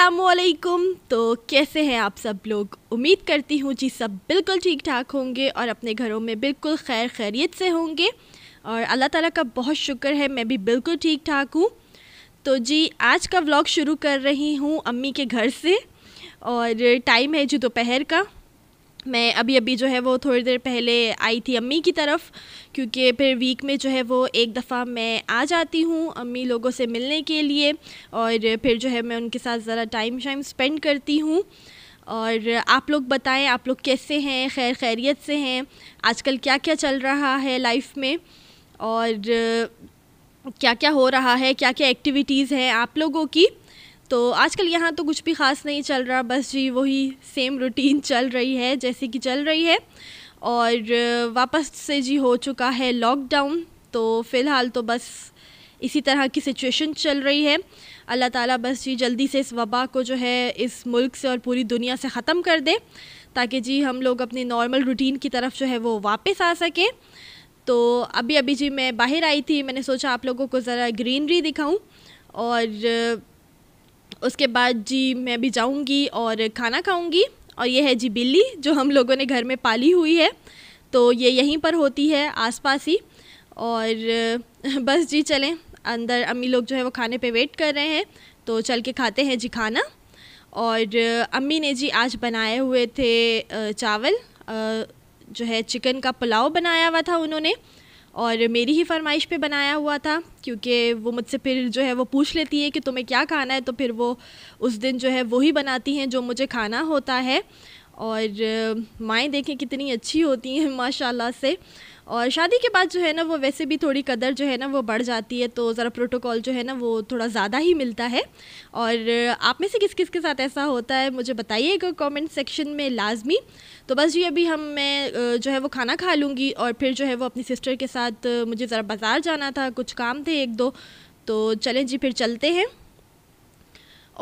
असलकुम तो कैसे हैं आप सब लोग उम्मीद करती हूँ जी सब बिल्कुल ठीक ठाक होंगे और अपने घरों में बिल्कुल खैर खैरियत से होंगे और अल्लाह ताला का बहुत शुक्र है मैं भी बिल्कुल ठीक ठाक हूँ तो जी आज का व्लॉग शुरू कर रही हूँ अम्मी के घर से और टाइम है जो दोपहर का मैं अभी अभी जो है वो थोड़ी देर पहले आई थी अम्मी की तरफ क्योंकि फिर वीक में जो है वो एक दफ़ा मैं आ जाती हूँ अम्मी लोगों से मिलने के लिए और फिर जो है मैं उनके साथ ज़रा टाइम शाइम स्पेंड करती हूँ और आप लोग बताएं आप लोग कैसे हैं खैर खैरियत से हैं आजकल क्या क्या चल रहा है लाइफ में और क्या क्या हो रहा है क्या क्या एक्टिविटीज़ हैं आप लोगों की तो आजकल यहाँ तो कुछ भी ख़ास नहीं चल रहा बस जी वही सेम रूटीन चल रही है जैसे कि चल रही है और वापस से जी हो चुका है लॉकडाउन तो फ़िलहाल तो बस इसी तरह की सिचुएशन चल रही है अल्लाह ताला बस जी जल्दी से इस वबा को जो है इस मुल्क से और पूरी दुनिया से ख़त्म कर दे ताकि जी हम लोग अपनी नॉर्मल रूटीन की तरफ जो है वो वापस आ सकें तो अभी अभी जी मैं बाहर आई थी मैंने सोचा आप लोगों को ज़रा ग्रीनरी दिखाऊं और उसके बाद जी मैं भी जाऊँगी और खाना खाऊँगी और ये है जी बिल्ली जो हम लोगों ने घर में पाली हुई है तो ये यहीं पर होती है आसपास ही और बस जी चलें अंदर अम्मी लोग जो है वो खाने पे वेट कर रहे हैं तो चल के खाते हैं जी खाना और अम्मी ने जी आज बनाए हुए थे चावल जो है चिकन का पुलाव बनाया हुआ था उन्होंने और मेरी ही फरमाइश पे बनाया हुआ था क्योंकि वो मुझसे फिर जो है वो पूछ लेती है कि तुम्हें क्या खाना है तो फिर वो उस दिन जो है वही बनाती हैं जो मुझे खाना होता है और माएँ देखें कितनी अच्छी होती हैं माशाल्लाह से और शादी के बाद जो है ना वो वैसे भी थोड़ी कदर जो है ना वो बढ़ जाती है तो ज़रा प्रोटोकॉल जो है ना वो थोड़ा ज़्यादा ही मिलता है और आप में से किस किस के साथ ऐसा होता है मुझे बताइएगा कमेंट सेक्शन में लाजमी तो बस ये अभी हम मैं जो है वो खाना खा लूँगी और फिर जो है वो अपनी सिस्टर के साथ मुझे ज़रा बाज़ार जाना था कुछ काम थे एक दो तो चलें जी फिर चलते हैं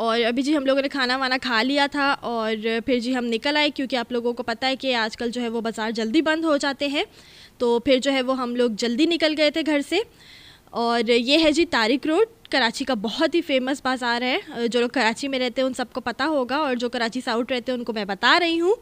और अभी जी हम लोगों ने खाना वाना खा लिया था और फिर जी हम निकल आए क्योंकि आप लोगों को पता है कि आजकल जो है वो बाज़ार जल्दी बंद हो जाते हैं तो फिर जो है वो हम लोग जल्दी निकल गए थे घर से और ये है जी तारिक रोड कराची का बहुत ही फेमस बाज़ार है जो लोग कराची में रहते हैं उन सबको पता होगा और जो कराची साउथ रहते हैं उनको मैं बता रही हूँ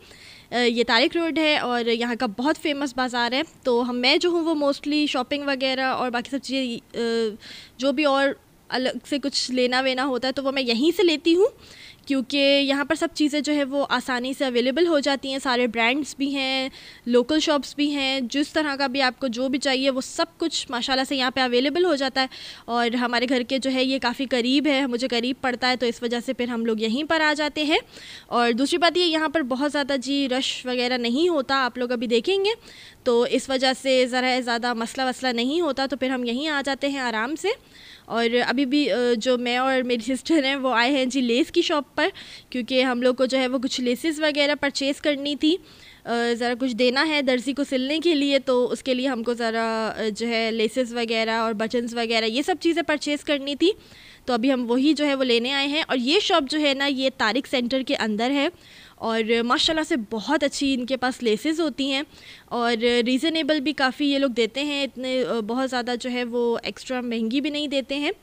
ये तारिक रोड है और यहाँ का बहुत फेमस बाज़ार है तो हम मैं जो हूँ वो मोस्टली शॉपिंग वगैरह और बाकी सब चीज़ें जो भी और अलग से कुछ लेना वेना होता है तो वो मैं यहीं से लेती हूँ क्योंकि यहाँ पर सब चीज़ें जो है वो आसानी से अवेलेबल हो जाती हैं सारे ब्रांड्स भी हैं लोकल शॉप्स भी हैं जिस तरह का भी आपको जो भी चाहिए वो सब कुछ माशाल्लाह से यहाँ पे अवेलेबल हो जाता है और हमारे घर के जो है ये काफ़ी करीब है मुझे करीब पड़ता है तो इस वजह से फिर हम लोग यहीं पर आ जाते हैं और दूसरी बात ये यहाँ पर बहुत ज़्यादा जी रश वगैरह नहीं होता आप लोग अभी देखेंगे तो इस वजह से ज़रा ज़्यादा मसला वसला नहीं होता तो फिर हम यहीं आ जाते हैं आराम से और अभी भी जो मैं और मेरी सिस्टर हैं वो आए हैं जी लेस की शॉप पर क्योंकि हम लोग को जो है वो कुछ लेसेस वगैरह परचेज़ करनी थी ज़रा कुछ देना है दर्जी को सिलने के लिए तो उसके लिए हमको ज़रा जो है लेसेस वगैरह और बटन्स वगैरह ये सब चीज़ें परचेज़ करनी थी तो अभी हम वही जो है वो लेने आए हैं और ये शॉप जो है ना ये तारिक सेंटर के अंदर है और माशाल्लाह से बहुत अच्छी इनके पास लेसेस होती हैं और रीज़नेबल भी काफ़ी ये लोग देते हैं इतने बहुत ज़्यादा जो है वो एक्स्ट्रा महंगी भी नहीं देते हैं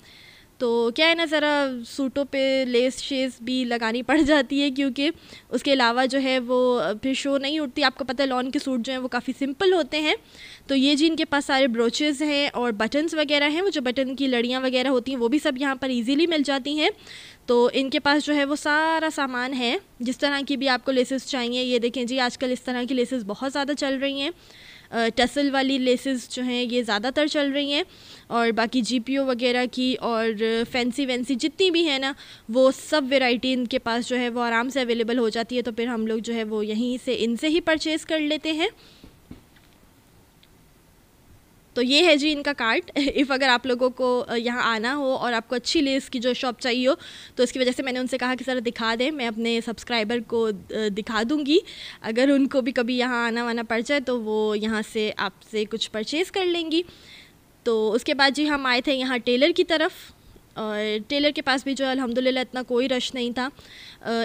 तो क्या है ना ज़रा सूटों पे लेस शेस भी लगानी पड़ जाती है क्योंकि उसके अलावा जो है वो फिर शो नहीं उठती आपको पता है लॉन के सूट जो हैं वो काफ़ी सिंपल होते हैं तो ये जी इनके पास सारे ब्रोचेज़ हैं और बटन्स वगैरह हैं वो जो बटन की लड़ियाँ वगैरह होती हैं वो भी सब यहाँ पर ईजिली मिल जाती हैं तो इनके पास जो है वो सारा सामान है जिस तरह की भी आपको लेसेस चाहिए ये देखें जी आजकल इस तरह की लेसेस बहुत ज़्यादा चल रही हैं टसल वाली लेसेस जो हैं ये ज़्यादातर चल रही हैं और बाकी जी वगैरह की और फैंसी वैंसी जितनी भी है ना वो सब वेराइटी इनके पास जो है वो आराम से अवेलेबल हो जाती है तो फिर हम लोग जो है वो यहीं से इनसे ही परचेज़ कर लेते हैं तो ये है जी इनका कार्ट इफ़ अगर आप लोगों को यहाँ आना हो और आपको अच्छी लेस की जो शॉप चाहिए हो तो इसकी वजह से मैंने उनसे कहा कि सर दिखा दें मैं अपने सब्सक्राइबर को दिखा दूँगी अगर उनको भी कभी यहाँ आना वाना पड़ जाए तो वो यहाँ से आपसे कुछ परचेज़ कर लेंगी तो उसके बाद जी हम आए थे यहाँ टेलर की तरफ और टेलर के पास भी जो है अलहमदिल्ला इतना कोई रश नहीं था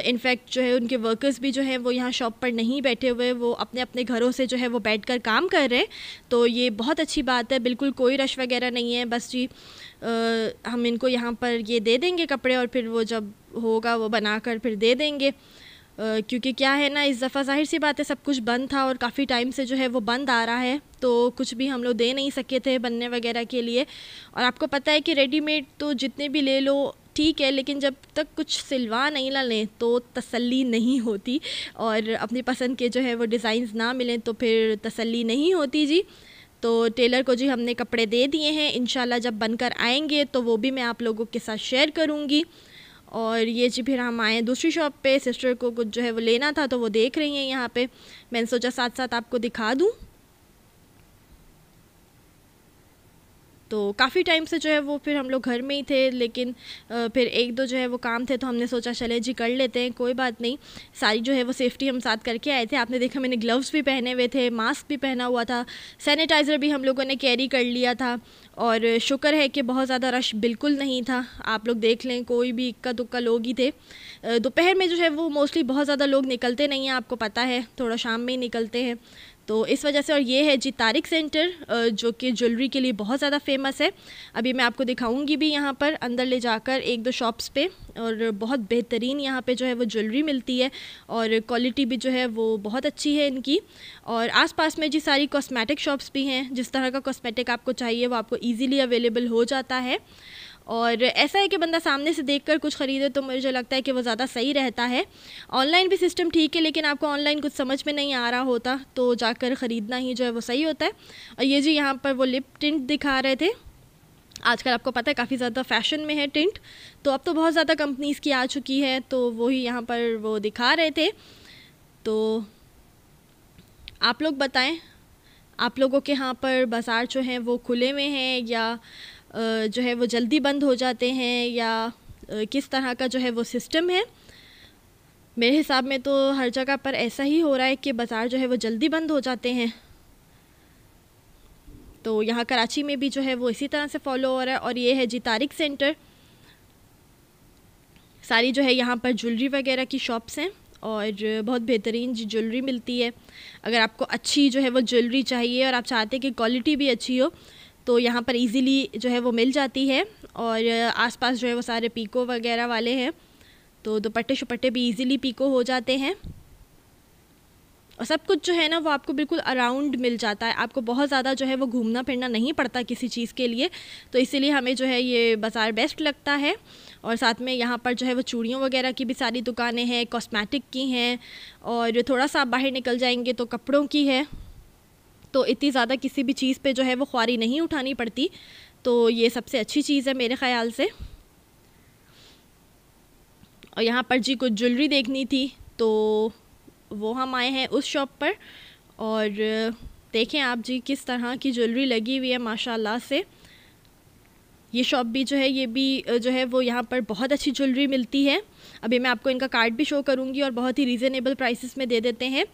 इनफैक्ट जो है उनके वर्कर्स भी जो है वो यहाँ शॉप पर नहीं बैठे हुए वो अपने अपने घरों से जो है वो बैठ कर काम कर रहे तो ये बहुत अच्छी बात है बिल्कुल कोई रश वगैरह नहीं है बस जी आ, हम इनको यहाँ पर ये दे देंगे कपड़े और फिर वो जब होगा वो बना कर फिर दे देंगे क्योंकि क्या है ना इस दफ़ा जाहिर सी बात है सब कुछ बंद था और काफ़ी टाइम से जो है वो बंद आ रहा है तो कुछ भी हम लोग दे नहीं सके थे बनने वगैरह के लिए और आपको पता है कि रेडीमेड तो जितने भी ले लो ठीक है लेकिन जब तक कुछ सिलवा नहीं ला लें तो तसल्ली नहीं होती और अपनी पसंद के जो है वो डिज़ाइंस ना मिलें तो फिर तसल्ली नहीं होती जी तो टेलर को जी हमने कपड़े दे दिए हैं इन जब बनकर आएंगे तो वो भी मैं आप लोगों के साथ शेयर करूँगी और ये जी फिर हम आए दूसरी शॉप पे सिस्टर को कुछ जो है वो लेना था तो वो देख रही हैं यहाँ पे मैंने सोचा साथ साथ आपको दिखा दूँ तो काफ़ी टाइम से जो है वो फिर हम लोग घर में ही थे लेकिन फिर एक दो जो है वो काम थे तो हमने सोचा चले जी कर लेते हैं कोई बात नहीं सारी जो है वो सेफ्टी हम साथ करके आए थे आपने देखा मैंने ग्लव्स भी पहने हुए थे मास्क भी पहना हुआ था सैनिटाइज़र भी हम लोगों ने कैरी कर लिया था और शुक्र है कि बहुत ज़्यादा रश बिल्कुल नहीं था आप लोग देख लें कोई भी इक्का दुक्का लोग ही थे दोपहर में जो है वो मोस्टली बहुत ज़्यादा लोग निकलते नहीं हैं आपको पता है थोड़ा शाम में ही निकलते हैं तो इस वजह से और ये है जी तारिक सेंटर जो कि ज्वेलरी के लिए बहुत ज़्यादा फेमस है अभी मैं आपको दिखाऊंगी भी यहाँ पर अंदर ले जाकर एक दो शॉप्स पे और बहुत बेहतरीन यहाँ पे जो है वो ज्वेलरी मिलती है और क्वालिटी भी जो है वो बहुत अच्छी है इनकी और आसपास में जी सारी कॉस्मेटिक शॉप्स भी हैं जिस तरह का कॉस्मेटिक आपको चाहिए वो आपको ईज़िली अवेलेबल हो जाता है और ऐसा है कि बंदा सामने से देख कर कुछ ख़रीदे तो मुझे लगता है कि वो ज़्यादा सही रहता है ऑनलाइन भी सिस्टम ठीक है लेकिन आपको ऑनलाइन कुछ समझ में नहीं आ रहा होता तो जाकर ख़रीदना ही जो है वो सही होता है और ये जी यहाँ पर वो लिप टिंट दिखा रहे थे आजकल आपको पता है काफ़ी ज़्यादा फैशन में है टिंट तो अब तो बहुत ज़्यादा कंपनीज़ की आ चुकी है तो वही यहाँ पर वो दिखा रहे थे तो आप लोग बताएं आप लोगों के यहाँ पर बाज़ार जो हैं वो खुले में हैं या जो है वो जल्दी बंद हो जाते हैं या किस तरह का जो है वो सिस्टम है मेरे हिसाब में तो हर जगह पर ऐसा ही हो रहा है कि बाज़ार जो है वो जल्दी बंद हो जाते हैं तो यहाँ कराची में भी जो है वो इसी तरह से फॉलो हो रहा है और ये है जी तारिक सेंटर सारी जो है यहाँ पर ज्वेलरी वगैरह की शॉप्स हैं और बहुत बेहतरीन जी ज्वेलरी मिलती है अगर आपको अच्छी जो है वो ज्वेलरी चाहिए और आप चाहते हैं कि क्वालिटी भी अच्छी हो तो यहाँ पर इजीली जो है वो मिल जाती है और आसपास जो है वो सारे पीको वगैरह वाले हैं तो दुपट्टे शुपट्टे भी इजीली पीको हो जाते हैं और सब कुछ जो है ना वो आपको बिल्कुल अराउंड मिल जाता है आपको बहुत ज़्यादा जो है वो घूमना फिरना नहीं पड़ता किसी चीज़ के लिए तो इसीलिए हमें जो है ये बाज़ार बेस्ट लगता है और साथ में यहाँ पर जो है वो चूड़ियों वगैरह की भी सारी दुकानें हैं कॉस्मेटिक की हैं और थोड़ा सा आप बाहर निकल जाएंगे तो कपड़ों की है तो इतनी ज़्यादा किसी भी चीज़ पे जो है वो ख्वारी नहीं उठानी पड़ती तो ये सबसे अच्छी चीज़ है मेरे ख़्याल से और यहाँ पर जी कुछ ज्वेलरी देखनी थी तो वो हम आए हैं उस शॉप पर और देखें आप जी किस तरह की ज्वेलरी लगी हुई है माशाल्लाह से ये शॉप भी जो है ये भी जो है वो यहाँ पर बहुत अच्छी ज्वेलरी मिलती है अभी मैं आपको इनका कार्ड भी शो करूँगी और बहुत ही रीज़नेबल प्राइसेस में दे देते हैं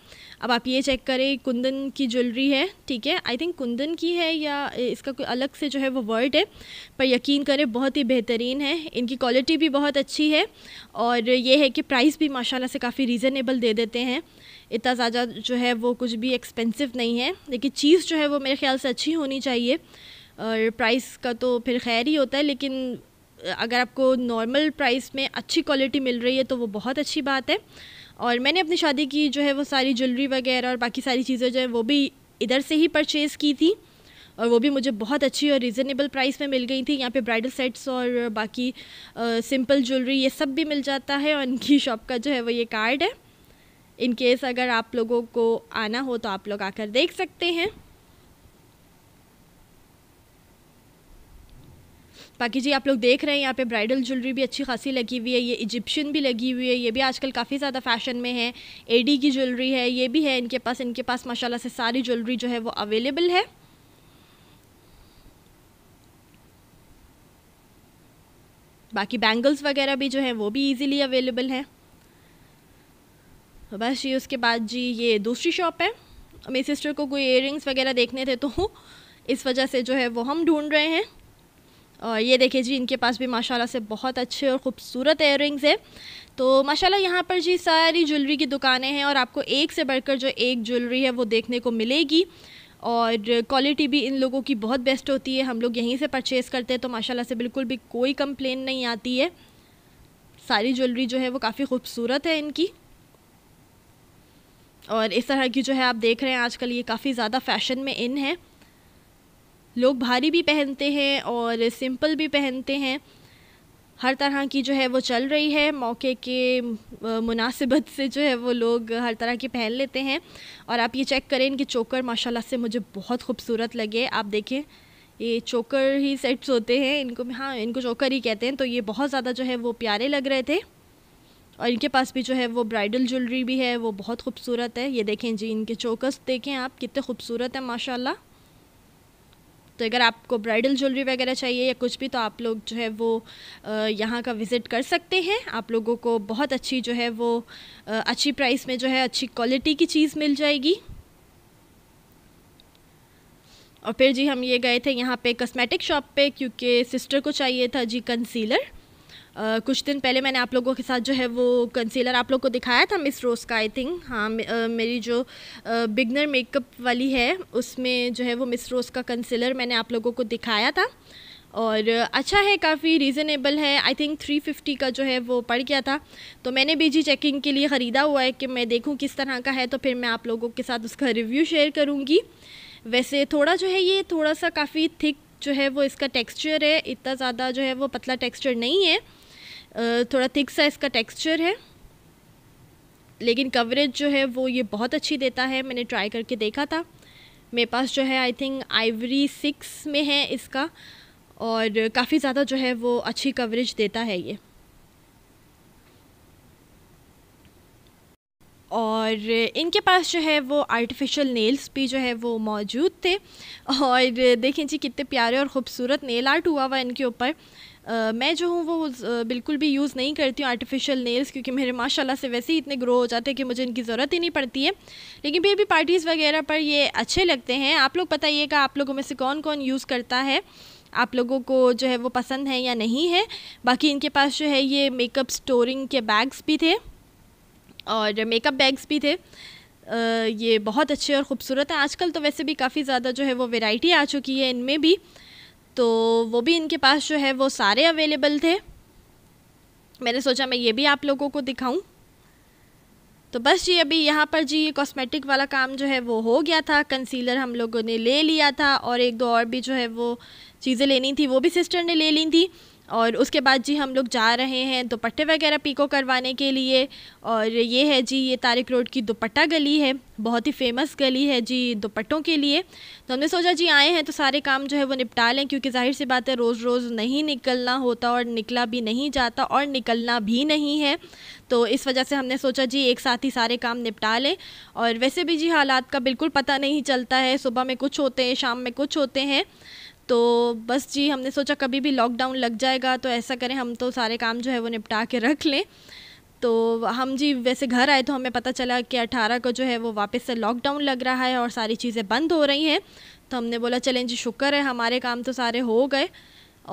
अब आप ये चेक करें कुंदन की ज्वेलरी है ठीक है आई थिंक कुंदन की है या इसका कोई अलग से जो है वो वर्ड है पर यकीन करें बहुत ही बेहतरीन है इनकी क्वालिटी भी बहुत अच्छी है और ये है कि प्राइस भी माशाला से काफ़ी रीज़नेबल दे देते हैं इतना ज़्यादा जो है वो कुछ भी एक्सपेंसिव नहीं है लेकिन चीज़ जो है वो मेरे ख्याल से अच्छी होनी चाहिए और प्राइस का तो फिर खैर ही होता है लेकिन अगर आपको नॉर्मल प्राइस में अच्छी क्वालिटी मिल रही है तो वो बहुत अच्छी बात है और मैंने अपनी शादी की जो है वो सारी ज्वेलरी वगैरह और बाकी सारी चीज़ें जो है वो भी इधर से ही परचेज़ की थी और वो भी मुझे बहुत अच्छी और रिजनेबल प्राइस में मिल गई थी यहाँ पे ब्राइडल सेट्स और बाकी आ, सिंपल ज्वेलरी ये सब भी मिल जाता है और इनकी शॉप का जो है वो ये कार्ड है इन केस अगर आप लोगों को आना हो तो आप लोग आकर देख सकते हैं बाकी जी आप लोग देख रहे हैं यहाँ पे ब्राइडल ज्वेलरी भी अच्छी खासी लगी हुई है ये इजिप्शियन भी लगी हुई है ये भी आजकल काफ़ी ज़्यादा फैशन में है एडी की ज्वेलरी है ये भी है इनके पास इनके पास माशाला से सारी ज्वेलरी जो है वो अवेलेबल है बाकी बैंगल्स वगैरह भी जो हैं वो भी इजीली अवेलेबल हैं तो बस ये उसके बाद जी ये दूसरी शॉप है मेरी सिस्टर को कोई इयर वगैरह देखने थे तो इस वजह से जो है वो हम ढूंढ रहे हैं और ये देखिए जी इनके पास भी माशाल्लाह से बहुत अच्छे और ख़ूबसूरत एयर हैं तो माशाल्लाह यहाँ पर जी सारी ज्वेलरी की दुकानें हैं और आपको एक से बढ़कर जो एक ज्वेलरी है वो देखने को मिलेगी और क्वालिटी भी इन लोगों की बहुत बेस्ट होती है हम लोग यहीं से परचेज़ करते हैं तो माशाला से बिल्कुल भी कोई कंप्लेन नहीं आती है सारी ज्वेलरी जो है वो काफ़ी ख़ूबसूरत है इनकी और इस तरह की जो है आप देख रहे हैं आजकल ये काफ़ी ज़्यादा फैशन में इन है लोग भारी भी पहनते हैं और सिंपल भी पहनते हैं हर तरह की जो है वो चल रही है मौके के मुनासिबत से जो है वो लोग हर तरह की पहन लेते हैं और आप ये चेक करें इनके चोकर माशाल्लाह से मुझे बहुत खूबसूरत लगे आप देखें ये चोकर ही सेट्स होते हैं इनको हाँ इनको चोकर ही कहते हैं तो ये बहुत ज़्यादा जो है वो प्यारे लग रहे थे और इनके पास भी जो है वो ब्राइडल ज्वेलरी भी है वो बहुत खूबसूरत है ये देखें जी इनके चोकर्स देखें आप कितने खूबसूरत हैं माशाल्लाह तो अगर आपको ब्राइडल ज्वेलरी वगैरह चाहिए या कुछ भी तो आप लोग जो है वो यहाँ का विज़िट कर सकते हैं आप लोगों को बहुत अच्छी जो है वो अच्छी प्राइस में जो है अच्छी क्वालिटी की चीज़ मिल जाएगी और फिर जी हम ये गए थे यहाँ पे कॉस्मेटिक शॉप पे क्योंकि सिस्टर को चाहिए था जी कंसीलर कुछ दिन पहले मैंने आप लोगों के साथ जो है वो कंसीलर आप लोग को दिखाया था मिस रोज़ का आई थिंक हाँ मेरी जो बिगनर मेकअप वाली है उसमें जो है वो मिस रोज़ का कंसीलर मैंने आप लोगों को दिखाया था और अच्छा है काफ़ी रीज़नेबल है आई थिंक 350 का जो है वो पड़ गया था तो मैंने भी जी चेकिंग के लिए ख़रीदा हुआ है कि मैं देखूं किस तरह का है तो फिर मैं आप लोगों के साथ उसका रिव्यू शेयर करूंगी वैसे थोड़ा जो है ये थोड़ा सा काफ़ी थिक जो है वो इसका टेक्सचर है इतना ज़्यादा जो है वो पतला टेक्सचर नहीं है थोड़ा थिक सा इसका टेक्सचर है लेकिन कवरेज जो है वो ये बहुत अच्छी देता है मैंने ट्राई करके देखा था मेरे पास जो है आई थिंक आइवरी सिक्स में है इसका और काफ़ी ज़्यादा जो है वो अच्छी कवरेज देता है ये और इनके पास जो है वो आर्टिफिशियल नेल्स भी जो है वो मौजूद थे और देखें जी कितने प्यारे और ख़ूबसूरत नेल आर्ट हुआ हुआ इनके ऊपर Uh, मैं जो हूँ वो uh, बिल्कुल भी यूज़ नहीं करती हूँ आर्टिफिशियल नेल्स क्योंकि मेरे माशाल्लाह से वैसे ही इतने ग्रो हो जाते हैं कि मुझे इनकी ज़रूरत ही नहीं पड़ती है लेकिन फिर भी पार्टीज़ वगैरह पर ये अच्छे लगते हैं आप लोग बताइएगा आप लोगों में से कौन कौन यूज़ करता है आप लोगों को जो है वो पसंद है या नहीं है बाकी इनके पास जो है ये मेकअप स्टोरिंग के बैग्स भी थे और मेकअप बैग्स भी थे ये बहुत अच्छे और ख़ूबसूरत हैं आजकल तो वैसे भी काफ़ी ज़्यादा जो है वो वेराइटी आ चुकी है इनमें भी तो वो भी इनके पास जो है वो सारे अवेलेबल थे मैंने सोचा मैं ये भी आप लोगों को दिखाऊं तो बस जी अभी यहाँ पर जी ये कॉस्मेटिक वाला काम जो है वो हो गया था कंसीलर हम लोगों ने ले लिया था और एक दो और भी जो है वो चीज़ें लेनी थी वो भी सिस्टर ने ले ली थी और उसके बाद जी हम लोग जा रहे हैं दुपट्टे वगैरह पीको करवाने के लिए और ये है जी ये तारिक रोड की दुपट्टा गली है बहुत ही फेमस गली है जी दुपट्टों के लिए तो हमने सोचा जी आए हैं तो सारे काम जो है वो निपटा लें क्योंकि जाहिर सी बात है रोज़ रोज़ नहीं निकलना होता और निकला भी नहीं जाता और निकलना भी नहीं है तो इस वजह से हमने सोचा जी एक साथ ही सारे काम निपटा लें और वैसे भी जी हालात का बिल्कुल पता नहीं चलता है सुबह में कुछ होते हैं शाम में कुछ होते हैं तो बस जी हमने सोचा कभी भी लॉकडाउन लग जाएगा तो ऐसा करें हम तो सारे काम जो है वो निपटा के रख लें तो हम जी वैसे घर आए तो हमें पता चला कि 18 को जो है वो वापस से लॉकडाउन लग रहा है और सारी चीज़ें बंद हो रही हैं तो हमने बोला चलें जी शुक्र है हमारे काम तो सारे हो गए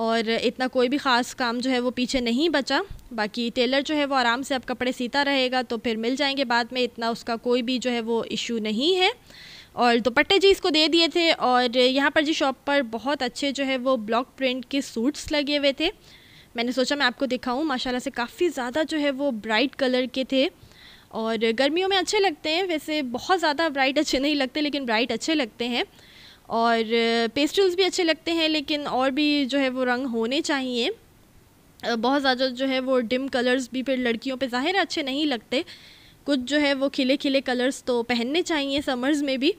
और इतना कोई भी ख़ास काम जो है वो पीछे नहीं बचा बाकी टेलर जो है वो आराम से अब कपड़े सीता रहेगा तो फिर मिल जाएंगे बाद में इतना उसका कोई भी जो है वो इशू नहीं है और दुपट्टे जी इसको दे दिए थे और यहाँ पर जी शॉप पर बहुत अच्छे जो है वो ब्लॉक प्रिंट के सूट्स लगे हुए थे मैंने सोचा मैं आपको दिखाऊँ माशाल्लाह से काफ़ी ज़्यादा जो है वो ब्राइट कलर के थे और गर्मियों में अच्छे लगते हैं वैसे बहुत ज़्यादा ब्राइट अच्छे नहीं लगते लेकिन ब्राइट अच्छे लगते हैं और पेस्टल्स भी अच्छे लगते हैं लेकिन और भी जो है वो रंग होने चाहिए बहुत ज़्यादा जो है वो डिम कलर्स भी फिर लड़कियों पे ज़ाहिर अच्छे नहीं लगते कुछ जो है वो खिले खिले कलर्स तो पहनने चाहिए समर्स में भी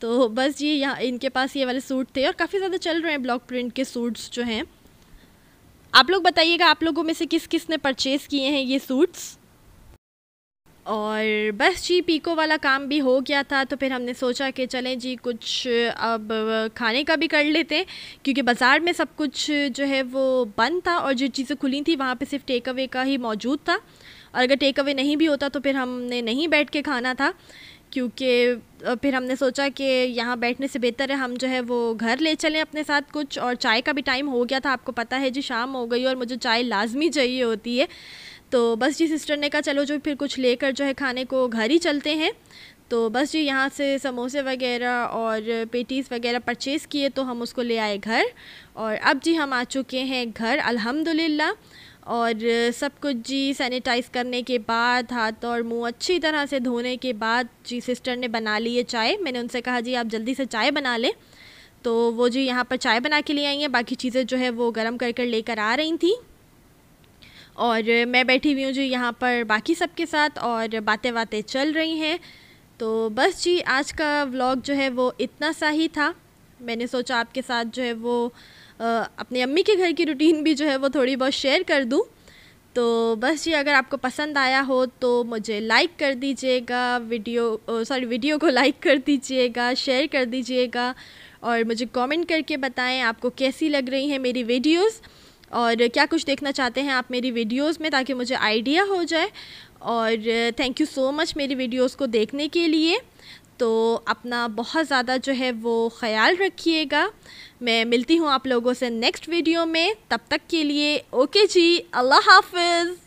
तो बस ये यहाँ इनके पास ये वाले सूट थे और काफ़ी ज़्यादा चल रहे हैं ब्लॉक प्रिंट के सूट्स जो हैं आप लोग बताइएगा आप लोगों में से किस किस ने परचेज़ किए हैं ये सूट्स और बस जी पीको वाला काम भी हो गया था तो फिर हमने सोचा कि चलें जी कुछ अब खाने का भी कर लेते हैं क्योंकि बाज़ार में सब कुछ जो है वो बंद था और जो चीज़ें खुली थी वहाँ पे सिर्फ टेक अवे का ही मौजूद था और अगर टेक अवे नहीं भी होता तो फिर हमने नहीं बैठ के खाना था क्योंकि फिर हमने सोचा कि यहाँ बैठने से बेहतर है हम जो है वो घर ले चलें अपने साथ कुछ और चाय का भी टाइम हो गया था आपको पता है जी शाम हो गई और मुझे चाय लाजमी चाहिए होती है तो बस जी सिस्टर ने कहा चलो जो फिर कुछ लेकर जो है खाने को घर ही चलते हैं तो बस जी यहाँ से समोसे वगैरह और पेटीज़ वगैरह परचेज़ किए तो हम उसको ले आए घर और अब जी हम आ चुके हैं घर अलहमदिल्ला और सब कुछ जी सैनिटाइज़ करने के बाद हाथ और मुंह अच्छी तरह से धोने के बाद जी सिस्टर ने बना ली है चाय मैंने उनसे कहा जी आप जल्दी से चाय बना लें तो वो जी यहाँ पर चाय बना के लिए आई हैं बाकी चीज़ें जो है वो गर्म कर कर लेकर आ रही थी और मैं बैठी हुई हूँ जी यहाँ पर बाकी सब के साथ और बातें बातें चल रही हैं तो बस जी आज का व्लॉग जो है वो इतना सा ही था मैंने सोचा आपके साथ जो है वो अपने अम्मी के घर की रूटीन भी जो है वो थोड़ी बहुत शेयर कर दूँ तो बस ये अगर आपको पसंद आया हो तो मुझे लाइक कर दीजिएगा वीडियो सॉरी वीडियो को लाइक कर दीजिएगा शेयर कर दीजिएगा और मुझे कमेंट करके बताएं आपको कैसी लग रही हैं मेरी वीडियोस और क्या कुछ देखना चाहते हैं आप मेरी वीडियोस में ताकि मुझे आइडिया हो जाए और थैंक यू सो मच मेरी वीडियोस को देखने के लिए तो अपना बहुत ज़्यादा जो है वो ख्याल रखिएगा मैं मिलती हूँ आप लोगों से नेक्स्ट वीडियो में तब तक के लिए ओके जी अल्लाह हाफिज़